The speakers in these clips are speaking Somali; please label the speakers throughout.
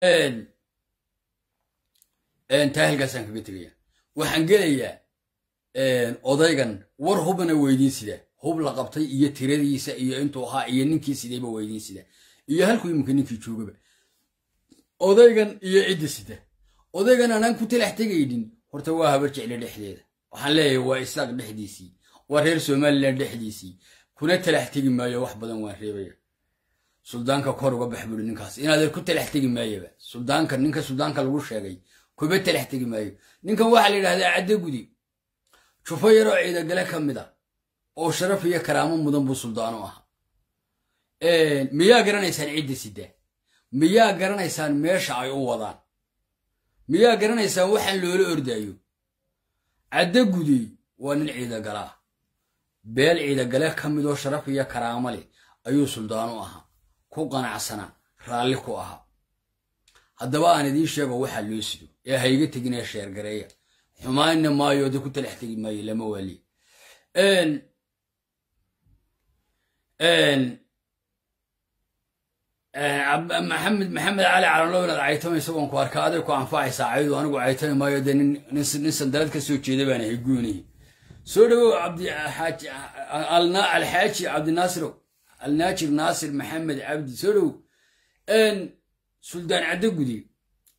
Speaker 1: taa halkaasaan kaga tegaya waxaan gelayaa odaygan war hubna weydiinsida hub la qabtay iyo tiradiisa iyo intuu ahaa iyo ninkii sidayba weydiin sida iyo halkuu iminka ninkii joogaba odaygan iyo cidda sida odaygan anaan ku talax tegaynin horta waa habar jecle dhexdeeda waxaan leeyahay waa isaaq dhexdiisii waa reer somalilan dhexdiisii kuna talax tegi maayo wax badan waan reebaya suldaanka kor uga bax buuri ninkaas inaadee ku talax tegi maayaba suldaanka ninka suldaanka lagu sheegay kuba talax tegi maayo ninkan waxaa la yidhahdaa cadde gudi jufo yaroo ciidagale ka mid a oo sharaf iyo karaamo mudan buu suldaanu ahaa miyaa garanaysaan cidda sidaa miyaa garanaysaan meesha ay u wadaan miyaa garanaysaan waxaan loola ordaayo cadde waa nin ciidagale beel ciidagale ka mid oo sharaf iyo karaamo leh ayuu suldaanu ahaa ku qanacsanaa raalli ku ahaa haddaba aan idiin sheego waxaa loo sido ee ha iga teginee sheergareeya xumaanna maayo ku talex tegi maayo lama waaliye maxamed maxamed cali calanow inaad caytama isagoon ku arkaa aday ku anfacaysaa caydu anigu caytami maayo dee nin sandarad ka soo jeeda baan ahay guunihii soo dhawow abdixaaji alxaaji cabdinaasirow alnaajir naasir maxamed cabdi solow suldaan caddo gudi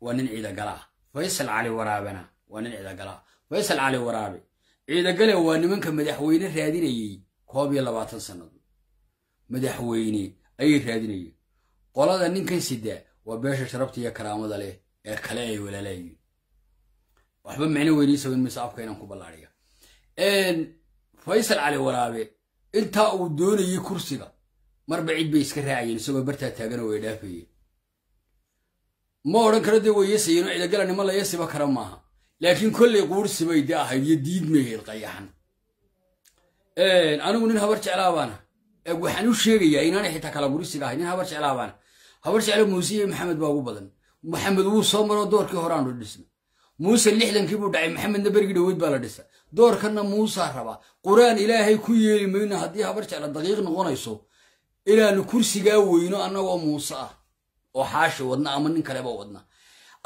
Speaker 1: waa nin ciidagalaa faysal cali waraabena waa nin ciidagalaa faysal cali waraabe ciidagale waa nimanka madaxweyne raadinayey koob iyo labaatan sannadood madaxweyne ayay raadinayeen qolada ninkan sidaa waa beesha sharabta iyo karaamada leh ee kale ay walaalayeen waxba micno weyniisawn mise afka inaan ku ballaariya faysal cali waraabe intaa uu doonayey kursiga marba cid bay iska raacayeen isagoo bartaa taaganoo way dhaafayeen ma odhan karo dee wayasayeenoo cidagalannimo la yasiba kara maaha laakiin kollay quursibay dee ahayd iyo diidmay hayd qayaxan anigu nin habar jeclaabaana waxaan u sheegayaa inaanay xitaa kala gurisiga ahay nin habar jeclaabaana habar jeclo muuse iyo maxamed baa ugu badan maxamed wuu soo maro doorkii horeaanu dhisna muuse lixdankii buu dhacay maxamedna berigii dhaweyd baa la dhisa doorkanna muusaa rabaa qur-aan ilaahay ku yeeli mayno haddii habar jecla daqiiq noqonayso inaanu kursigaa weyno annagoo muuse ah oo xaasha wadna ama nin kaleba wadna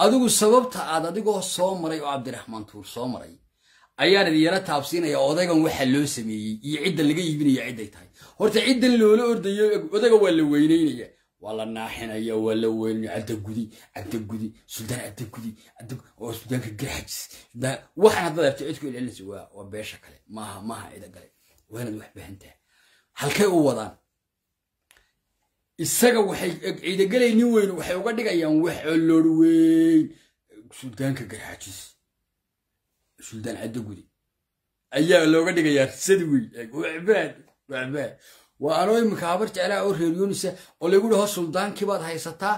Speaker 1: adigu sababta aad adigoo soo maray oo cabdiraxmaan tuur soo maray ayaan idinyaro taabsiinayaa odaygan waxa loo sameeyey iyo cidda laga iibinaya cidday tahay horta ciddan loola ordayo odaga waa la weynaynaya waa la naaxinaya waa la weynaya cabdagudi cabdagudi suldaan cabdagudi oo suldaanka garaajis waxaan hadda leefta cidku ilcelinaysa waa beesha kale maaha maaha cida gale waanad wax bahantaha halkay u wadaan isaga waxay ciidagelay nin weyn waxay uga dhigayaan wax weyn suldaanka garxaajis suldaan caddogudi ayaa looga dhigayaa risadi weyn waa cibaad waa cibaad waa anoo iminka habar jeclaa oo reer yunise ah oo lagu dhaho suldaankiibaad haysataa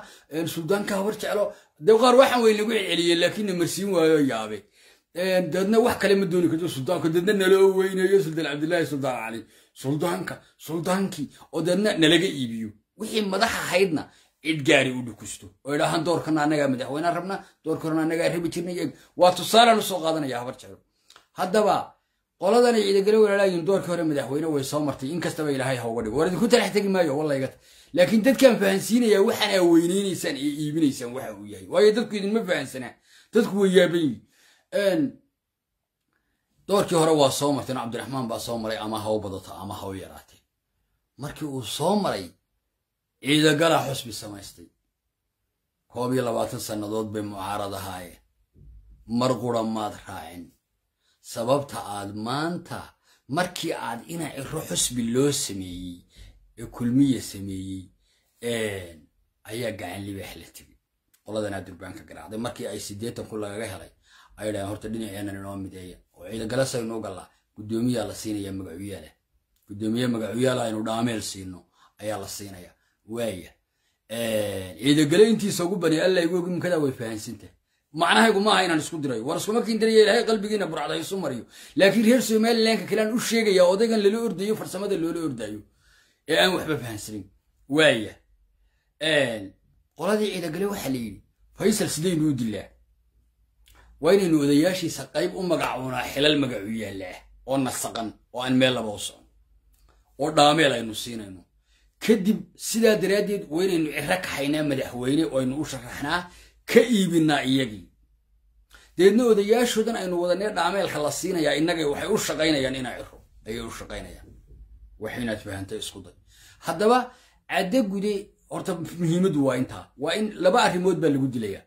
Speaker 1: suldaanka habar jeclo dee qaar waxaan weyn lagu celceliyey laakiin marsiin waayo yaabe dadna wax kale ma dooni karto suldaanka dadna naloo weynayo suldaan cabdillaahi suldaan cali suldaanka suldaankii oo dadna nalaga iibiyo wixii madaxa ahaydna gaari u dhukusto oo idhaahaan doorkana annagaa madaxweynea rabna doorkana annagaa rabi jirna waa tusaale la soo qaadanaya habar jeclo haddaba qoladanay ciidagale walaalaayiin doorkii hore madaxweyne way soo martay inkastaba ilaahay ha uga dhigo war idinku talax tegi maayo wallaygata laakiin dadkaan fahansiinayaa waxaan aweyneynaysaan ee iibinaysaan waxa uu yahay waayo dadku idinma fahansanaa dadku way yaabanyiin doorkii hore waa soo martay no cabdiraxmaan baa soo maray ama ha u badato ama ha u yaraatee markii uu soo maray ciidagalaa xusbi samaystay koob iyo labaatan sannadood bay mucaarad mar qura maad raacin sababta aad maanta markii aad inaa ciro xusbi loo sameeyey ee kulmiya sameeyey ayaa gacan libaax la tegey qoladanaa durbaan ka garaacday markii ay siddeetan kun lagaga helay ay dhahan horta dhinaceenan inoo mideeya oo ciidagala saynu gallaa guddoomiyaa la siinayaa magacuyaaleh guddoomiye magacuyaalah aynu dhaameel siino ayaa la siinayaa waaya ciidagelayntiisa eh, ugu bani allahgu mkadaa way fahansantahay macnahaygu maaha inaan isku dirayo war iskumakiin dirayo ilaahay qalbigiina burcada isu mariyo laakiin reer somalilanka kalean u sheegaya odaygan lala ordayo farsamada loola ordayo ee aan waxba fahansanin waaya eh, qoladii ciidagale waxaa la yidhi faysal sidaynuu u dilaa waa inaynu odayaashiisa qayb u magacuunaa xilal magacu yaalla oo nasaqan oo aan meel laba u socon oo dhaameel aynu siinayno kadib sidaa daraaddeed waa inaynu ciro kaxaynaa madaxweyne oo u sharaxnaa ka iibinaa iyagii dabeedna odayaashoodan aynu wadanee dhaameelka la siinayaa innaga waxay u shaqaynayaan inaa ciro ayay u shaqaynayaan waxaynaad fahantay isku day haddaba caddo gude horta muhiimaddu waa intaa waa in laba arrimood baa lagu dilaya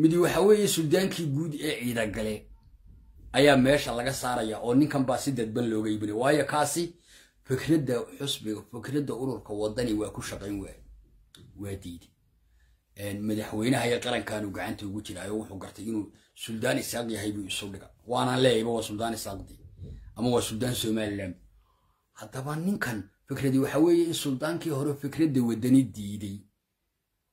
Speaker 1: midi waxa weeye suldaankii guud ee ciidagale ayaa meesha laga saaraya oo ninkan baa si dadban looga iibinaya waayo kaasi fikradda xusbiga fikradda ururka wadani waa ku shaqayn waaye waa diide madaxweynahaiyo qarankaanu gacanta ugu jiraayo wuxuu gartay inuu suldaan isaaq yahay buu isu dhiga waanaan leeyayba waa suldaan isaaqdi ama waa suldaan somaliland haddaba ninkan fikradi waxa weeye in suldaankii hore fikradda wadani diiday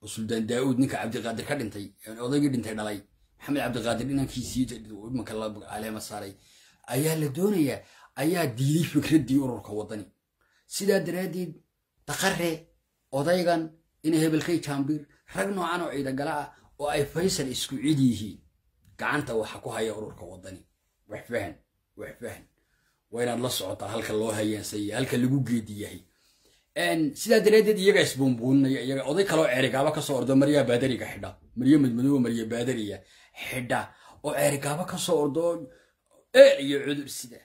Speaker 1: oo suldaan daa'uud ninka cabdiqaadir ka dhintay odaygii dhintay dhalay maxamed cabdiqaadir inankiisii imanka caleema saaray ayaa la doonayaa ayaa diiday fikraddii ururka wadani sidaa daraaddeed daqare odaygan ina hebelkay jambiir rag noocan oo ciidagala ah oo ay faysal isku cid yihiin gacanta waxa ku haya ururka waddani wax fahan wax fahan waa inaad la socotaa halka loo hayaansaya halka lagu geedi sidaa daraaddeed iyaga isbuunbuuninaya iyaga oday kaloo ceerigaaba ka ordo maryaa baadariga xidha maryo madmadooba marya baadariya xidha oo ceerigaaba ka soo ordo eel iyo cudur sida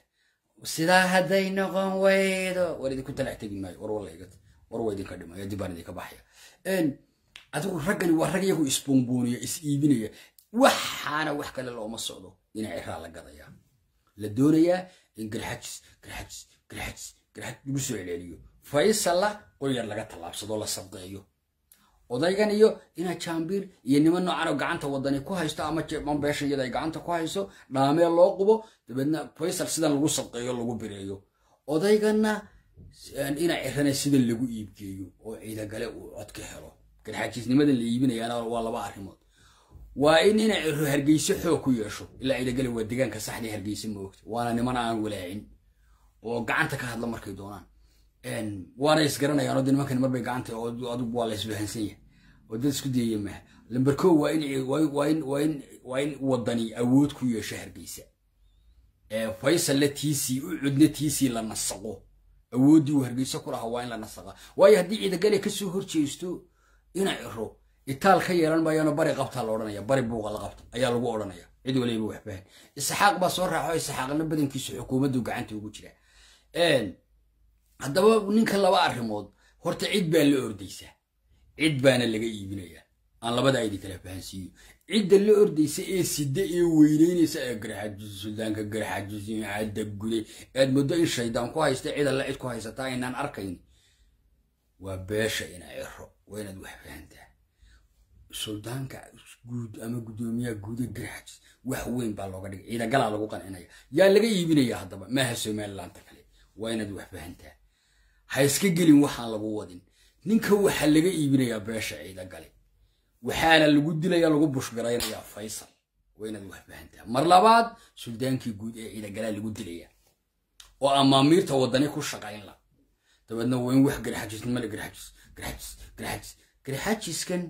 Speaker 1: sidaa hadday noqon weydo war idinku talax tegi maayo war war waa idinka dhimaya dib baan idinka baxaya adigu raggani waa rag iyagu isbuunbuuniya is iibinaya waxaana wax kale looma socdo dhinaca iraa la gadayaa la doonayaa in garxajis garxajis garxajis garxajis lagu soo celceliyo faysala qoyar laga tallaabsado la sabqeeyo odaygan iyo inaad jambiil iyo niman noocan gacanta wadani ku haysto ama beesha iyada ay gacanta ku hayso dhaamee loo qubo dabeedna faysal sidan lagu sadqeeyo lagu bireeyo odayganna inaa cirana sida lagu iibgeeyo oo ciidagale uu cod ka helo garxaajiisnimadan la iibinayaana waa laba arrimood waa in inaa ciro er-, hargeyso xoog ku yeesho ilaa ciidagale waa degaanka saxdii hargeyse maogta waana niman aan walaacin oo gacanta ka hadla markay doonaan waana isgaranayaano de nimankan marbay gacanta adugu waa la isbahansanyahay oo dad isku dayaya maaha lamber ko waa inwaa in wadani awood ku yeesho hargeysa faysalla tiisii u cudna tiisii la nasaqo awooddii uu hargeysa ku lahaa waa in la nasaqa waayo haddii ciidagali kasoo horjeesto ina iro itaal ka yeelan maayaano bari qabtaa la odhanaya bari buuqa la qabta ayaa lagu odhanaya cid waliba waxbahan isxaaq baa soo raaxo isxaaqna badankiisu xukuumaddu gacanta ugu jira haddaba ninka laba arrimood horta cid baa la ordaysa cid baana laga iibinayaa aan labada aydi kala fahansiiyo cidda la ordaysa ee sida ee weyneynaysa ee garxasuldaanka garxajuscadaguday aad muddo in shaydaan ku haysta cid alle cid ku haysataa inaan arkayn waa beesha inaa ero waa inaad wax fahantaa suldaanka guud ama guddoomiyaha guuda garxajus wax weyn baa looga dhigay ciidagalaa lagu qancinaya yaa laga iibinaya haddaba maaha somaliland kale waa inaad wax fahantaa ha iska gelin waxaan lagu wadin ninka waxaa laga iibinayaa beesha ciida gale waxaana lagu dilayaa lagu bushgaraynayaa faysal waa inaad mar labaad suldaankii guud ee ciidagalaa lagu dilayaa oo amaamiirta waddani ku shaqayn la dabeedna waa in wax garxajisnimale garxajis garxajis garxajis garxajiskan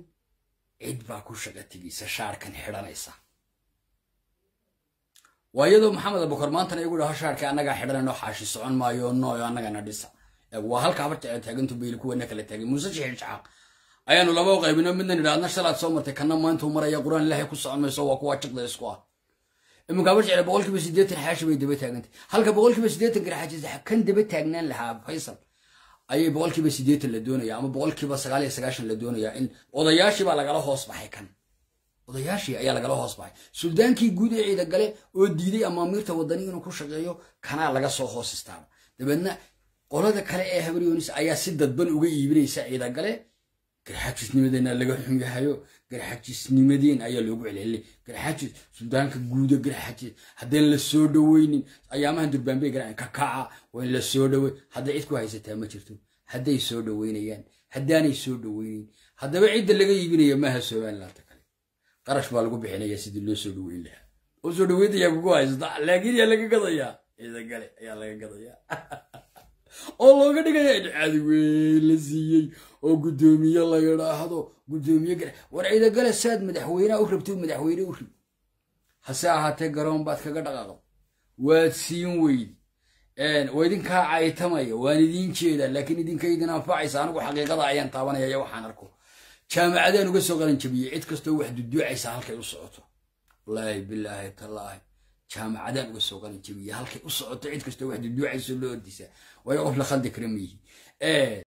Speaker 1: cid baa ku shaqa tegaysa shaarkan xidhanaysa waa iyadoo maxamed abukar maantana igu dhaho shaarkii annagaa xidhanayno xaashi socon maayo nooyo annagana dhisa waa halka habarta taaganta bayl kuwana kala taagay muuse shixir ayaanu laba qaybino midna nidhaahna shalaad soo martay kanna maanta maraya qur-aan ilaahay ku socon waa kuwa jiqda isku ah iminka habar shicir boqol xaashi bay daba taagantay halka boqol kiiba siddeetan kan daba taagnaan lahaa faysal ayay boqol kiiba la doonaya ama boqol sagaal iyo sagaashan la doonayaa in odayaashii baa lagala hoos baxay kan odayaashii ayaa lagala hoos baxay suldaankii guud ee ciidagale oo diiday amaamiirta wadani inuu ku shaqeeyo kanaa laga soo hoos istaaba dabeedna qolada kale ee habryonis ayaa si dadban uga iibinaysa ciidagale garxaajisnimadeenaa laga xunyahayo garxaajisnimadeen ayaa loogu celceliyay garxaajis suudaanka guuda garxaajis haddeen la soo dhoweynin ayaamahan durbaanbey garaacin ka kaca dhowey hadday cid haysataa ma jirto hadday soo dhoweynayaan haddaanay soo dhoweynin haddaba cidda laga iibinaya maaha somalilaanta kale qarash baa lagu bixinaya sidii loo soo dhoweyn lahaa oo soo dhoweydayaa kugu haysata laakiin yaa laga gadayaa ciidagale ayaa laga gadayaa oo looga dhigaya in cadiweyn la siiyey oo guddoomiye la yidhaahdo guddoomiye gale war ciidagale saad madaxweyneha u rabto madaxweyne u rib hase ahaatee garoon baad kaga dhaqaaqdo waad siin weyd waa idinkaa caytamaya waan idiin jeeda laakiin idinka idin anfacaysa anigu xaqiiqada ayaan taabanaya waxaan arko jaamacadaan uga soo qalan jabiyey cid kastoo wax duduucaysa halkay u socoto wallaahi bilaahi tallaahi jaamacadaan uga soo qalan jabiya halkay u socoto cid kastoo wax duduucayso loo ordisa waayo qof la khaldi kara ma